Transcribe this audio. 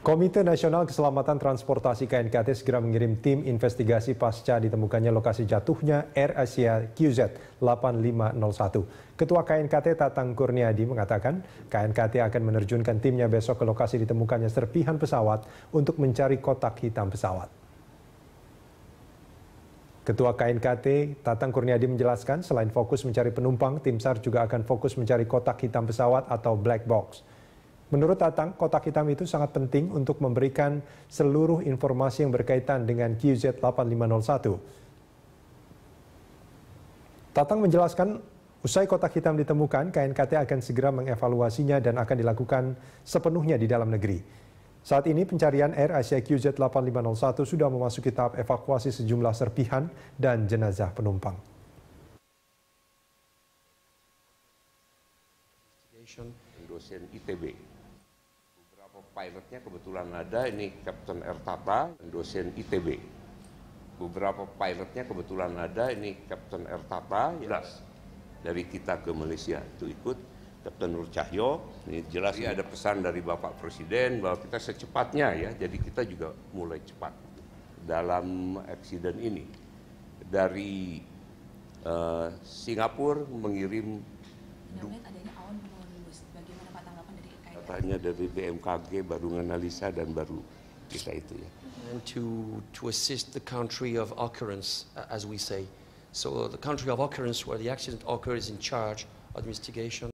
Komite Nasional Keselamatan Transportasi KNKT segera mengirim tim investigasi pasca ditemukannya lokasi jatuhnya Air Asia QZ 8501. Ketua KNKT Tatang Kurniadi mengatakan KNKT akan menerjunkan timnya besok ke lokasi ditemukannya serpihan pesawat untuk mencari kotak hitam pesawat. Ketua KNKT Tatang Kurniadi menjelaskan selain fokus mencari penumpang, tim SAR juga akan fokus mencari kotak hitam pesawat atau black box. Menurut Tatang, kotak hitam itu sangat penting untuk memberikan seluruh informasi yang berkaitan dengan QZ8501. Tatang menjelaskan, usai kotak hitam ditemukan, KNKT akan segera mengevaluasinya dan akan dilakukan sepenuhnya di dalam negeri. Saat ini pencarian Air Asia QZ8501 sudah memasuki tahap evakuasi sejumlah serpihan dan jenazah penumpang pilotnya kebetulan ada, ini Kapten Ertata, dosen ITB. Beberapa pilotnya kebetulan ada, ini Kapten Ertata, ya. jelas. Dari kita ke Malaysia itu ikut, Kapten Nur Cahyo, ini jelas ini iya. ada pesan dari Bapak Presiden bahwa kita secepatnya ya, jadi kita juga mulai cepat dalam eksiden ini. Dari uh, Singapura mengirim... Katanya dari BMKG baru menganalisa dan baru kita itu ya. And to to assist the country of occurrence, uh, as we say. So the country of occurrence where the accident occurs is in charge of investigation.